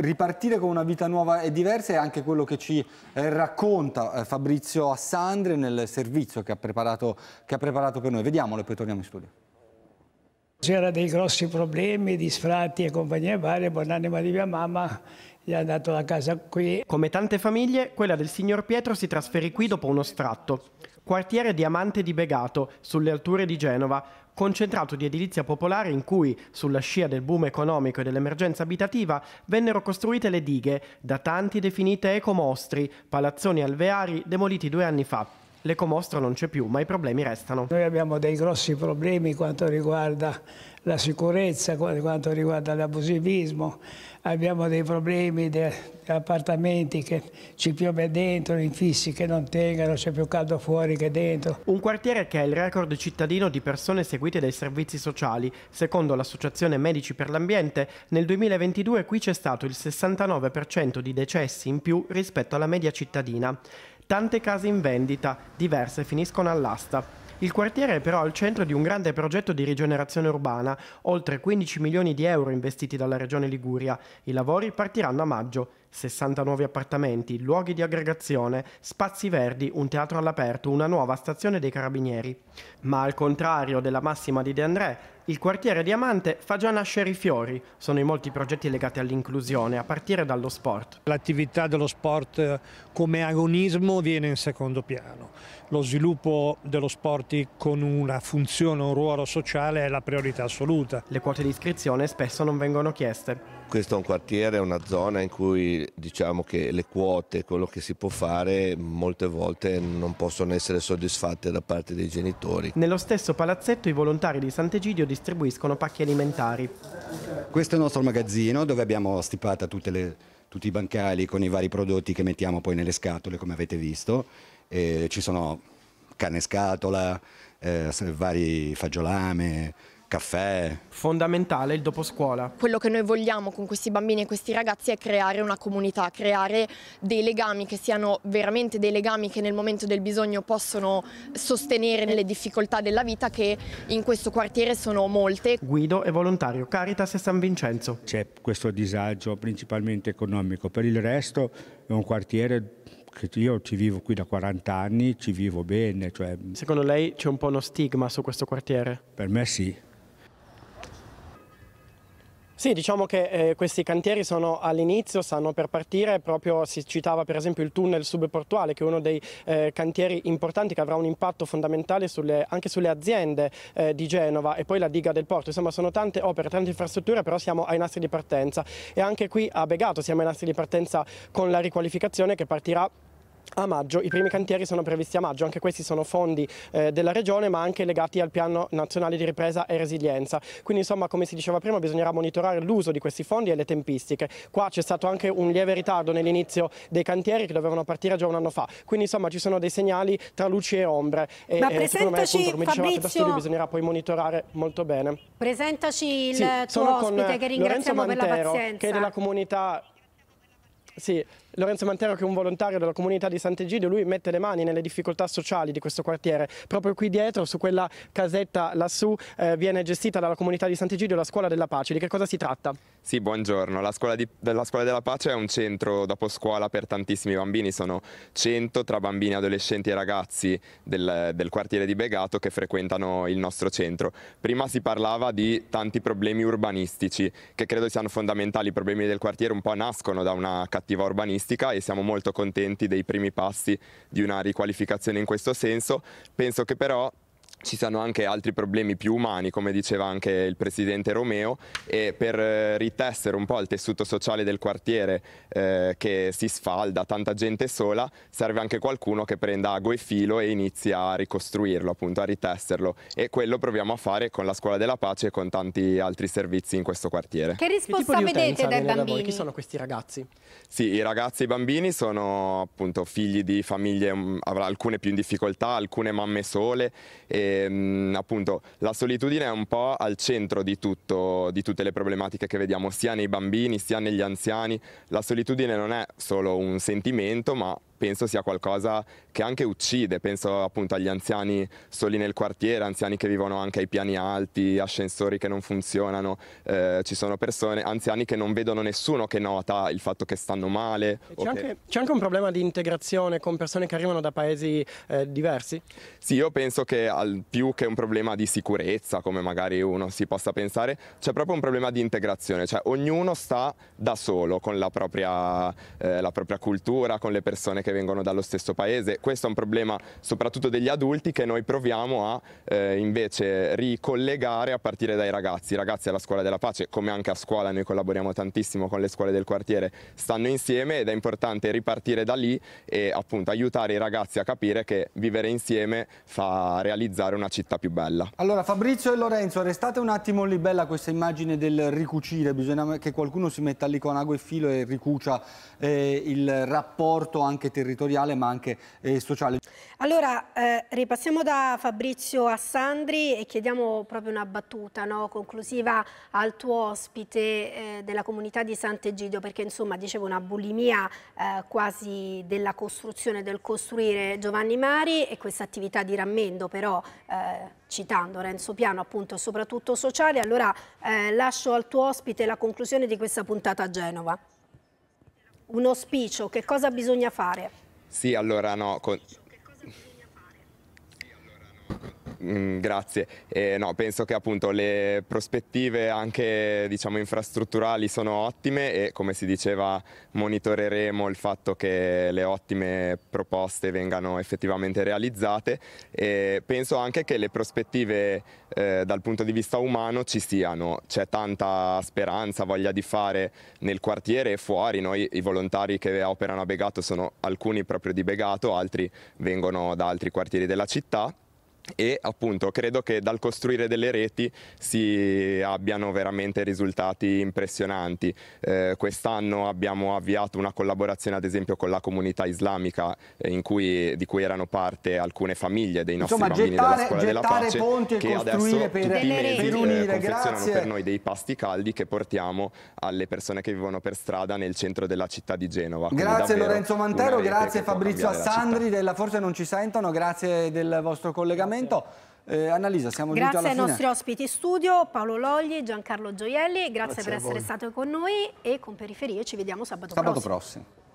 ripartire con una vita nuova e diversa è anche quello che ci eh, racconta eh, Fabrizio Assandre nel servizio che ha, preparato, che ha preparato per noi. Vediamolo e poi torniamo in studio. C'era dei grossi problemi di sfratti e compagnie varie, buon'anima di mia mamma gli ha dato la casa qui. Come tante famiglie, quella del signor Pietro si trasferì qui dopo uno sfratto. Quartiere Diamante di Begato, sulle alture di Genova, concentrato di edilizia popolare in cui, sulla scia del boom economico e dell'emergenza abitativa, vennero costruite le dighe, da tanti definite ecomostri, palazzoni alveari demoliti due anni fa, L'ecomostro non c'è più, ma i problemi restano. Noi abbiamo dei grossi problemi quanto riguarda la sicurezza, quanto riguarda l'abusivismo, abbiamo dei problemi di appartamenti che ci piove dentro, infissi che non tengano, c'è più caldo fuori che dentro. Un quartiere che è il record cittadino di persone seguite dai servizi sociali. Secondo l'Associazione Medici per l'Ambiente, nel 2022 qui c'è stato il 69% di decessi in più rispetto alla media cittadina. Tante case in vendita, diverse finiscono all'asta. Il quartiere è però al centro di un grande progetto di rigenerazione urbana, oltre 15 milioni di euro investiti dalla Regione Liguria. I lavori partiranno a maggio. 60 nuovi appartamenti, luoghi di aggregazione, spazi verdi, un teatro all'aperto, una nuova stazione dei carabinieri. Ma al contrario della massima di De André, il quartiere Diamante fa già nascere i fiori. Sono i molti progetti legati all'inclusione, a partire dallo sport. L'attività dello sport eh, come agonismo viene in secondo piano. Lo sviluppo dello sport con una funzione, un ruolo sociale è la priorità assoluta. Le quote di iscrizione spesso non vengono chieste. Questo è un quartiere, una zona in cui diciamo che le quote, quello che si può fare, molte volte non possono essere soddisfatte da parte dei genitori. Nello stesso palazzetto i volontari di Sant'Egidio distribuiscono pacchi alimentari. Questo è il nostro magazzino dove abbiamo stipata le, tutti i bancali con i vari prodotti che mettiamo poi nelle scatole, come avete visto. E ci sono carne scatola, eh, vari fagiolame, caffè. Fondamentale il dopo scuola. Quello che noi vogliamo con questi bambini e questi ragazzi è creare una comunità, creare dei legami che siano veramente dei legami che nel momento del bisogno possono sostenere nelle difficoltà della vita che in questo quartiere sono molte. Guido è volontario Caritas e San Vincenzo. C'è questo disagio principalmente economico, per il resto è un quartiere che io ci vivo qui da 40 anni, ci vivo bene. Cioè... Secondo lei c'è un po' uno stigma su questo quartiere? Per me sì. Sì, diciamo che eh, questi cantieri sono all'inizio, stanno per partire, proprio si citava per esempio il tunnel subportuale che è uno dei eh, cantieri importanti che avrà un impatto fondamentale sulle, anche sulle aziende eh, di Genova e poi la diga del porto, insomma sono tante opere, tante infrastrutture però siamo ai nastri di partenza e anche qui a Begato siamo ai nastri di partenza con la riqualificazione che partirà a maggio, i primi cantieri sono previsti a maggio, anche questi sono fondi eh, della regione ma anche legati al piano nazionale di ripresa e resilienza, quindi insomma come si diceva prima bisognerà monitorare l'uso di questi fondi e le tempistiche, qua c'è stato anche un lieve ritardo nell'inizio dei cantieri che dovevano partire già un anno fa, quindi insomma ci sono dei segnali tra luci e ombre e ma eh, secondo me appunto, come Fabrizio... dicevate da studio bisognerà poi monitorare molto bene. Presentaci il sì, tuo ospite che ringraziamo Mantero, per la pazienza. che è della comunità sì, Lorenzo Mantero che è un volontario della comunità di Sant'Egidio, lui mette le mani nelle difficoltà sociali di questo quartiere. Proprio qui dietro, su quella casetta lassù, eh, viene gestita dalla comunità di Sant'Egidio la scuola della pace. Di che cosa si tratta? Sì, buongiorno. La scuola, di, la scuola, della Pace è un centro dopo scuola per tantissimi bambini, sono 100 tra bambini, adolescenti e ragazzi del, del, quartiere di Begato che frequentano il nostro centro. Prima si parlava di tanti problemi urbanistici che credo siano fondamentali, i problemi del quartiere un po' nascono da una cattiva urbanistica e siamo molto contenti dei primi passi di una riqualificazione in questo senso. Penso che però ci sono anche altri problemi più umani, come diceva anche il presidente Romeo, e per eh, ritessere un po' il tessuto sociale del quartiere eh, che si sfalda, tanta gente sola, serve anche qualcuno che prenda ago e filo e inizi a ricostruirlo, appunto a ritesserlo. E quello proviamo a fare con la Scuola della Pace e con tanti altri servizi in questo quartiere. Che risposta che vedete dai bambini? Da Chi sono questi ragazzi? Sì, i ragazzi e i bambini sono appunto figli di famiglie, mm, alcune più in difficoltà, alcune mamme sole. E e, ehm, appunto la solitudine è un po' al centro di, tutto, di tutte le problematiche che vediamo sia nei bambini sia negli anziani. La solitudine non è solo un sentimento ma penso sia qualcosa che anche uccide, penso appunto agli anziani soli nel quartiere, anziani che vivono anche ai piani alti, ascensori che non funzionano, eh, ci sono persone, anziani che non vedono nessuno che nota il fatto che stanno male. C'è, anche, che... anche, un problema di integrazione con persone che arrivano da paesi eh, diversi? Sì, io penso che al, più che un problema di sicurezza, come magari uno si possa pensare, c'è proprio un problema di integrazione, cioè ognuno sta da solo con la propria, eh, la propria cultura, con le persone che che vengono dallo stesso paese. Questo è un problema soprattutto degli adulti che noi proviamo a eh, invece ricollegare a partire dai ragazzi. I ragazzi alla scuola della pace, come anche a scuola, noi collaboriamo tantissimo con le scuole del quartiere, stanno insieme ed è importante ripartire da lì e appunto aiutare i ragazzi a capire che vivere insieme fa realizzare una città più bella. Allora Fabrizio e Lorenzo, restate un attimo lì, bella questa immagine del ricucire, bisogna che qualcuno si metta lì con ago e filo e ricucia eh, il rapporto anche territoriale ma anche eh, sociale. Allora eh, ripassiamo da Fabrizio a Sandri e chiediamo proprio una battuta no? conclusiva al tuo ospite eh, della comunità di Sant'Egidio perché insomma dicevo una bulimia eh, quasi della costruzione, del costruire Giovanni Mari e questa attività di rammendo però eh, citando Renzo Piano appunto soprattutto sociale. Allora eh, lascio al tuo ospite la conclusione di questa puntata a Genova un auspicio, che cosa bisogna fare? Sì, allora no, con, Mm, grazie. Eh, no, penso che appunto le prospettive anche diciamo, infrastrutturali sono ottime e come si diceva monitoreremo il fatto che le ottime proposte vengano effettivamente realizzate e penso anche che le prospettive eh, dal punto di vista umano ci siano, c'è tanta speranza, voglia di fare nel quartiere e fuori, noi i volontari che operano a Begato sono alcuni proprio di Begato, altri vengono da altri quartieri della città e appunto credo che dal costruire delle reti si abbiano veramente risultati impressionanti. Eh, quest'anno abbiamo avviato una collaborazione ad esempio con la comunità islamica eh, cui, di cui erano parte alcune famiglie dei nostri Insomma, bambini gettare, della scuola della pace ponti che adesso per, tutti i mesi per eh, unire, eh, confezionano grazie. per noi dei pasti caldi che portiamo alle persone che vivono per strada nel centro della città di Genova. Quindi grazie Lorenzo Mantero, grazie Fabrizio Assandri della Forse non ci sentono, grazie del vostro collegamento argomento. Eh, Annalisa, siamo grazie giunti alla fine. Grazie ai nostri ospiti studio, Paolo Logli, Giancarlo Gioielli, grazie, grazie per essere stato con noi e con Periferie ci vediamo sabato, sabato prossimo. prossimo.